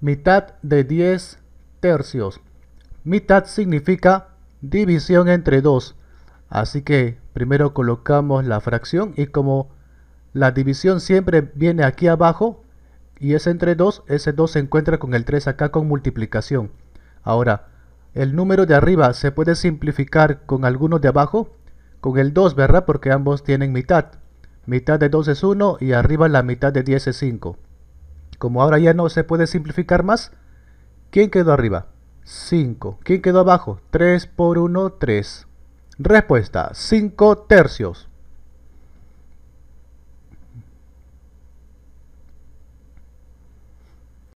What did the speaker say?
mitad de 10 tercios. Mitad significa división entre 2. Así que primero colocamos la fracción y como la división siempre viene aquí abajo y es entre 2, ese 2 se encuentra con el 3 acá con multiplicación. Ahora, el número de arriba se puede simplificar con alguno de abajo, con el 2, ¿verdad? Porque ambos tienen mitad. Mitad de 2 es 1 y arriba la mitad de 10 es 5. Como ahora ya no se puede simplificar más, ¿quién quedó arriba? 5. ¿Quién quedó abajo? 3 por 1, 3. Respuesta, 5 tercios.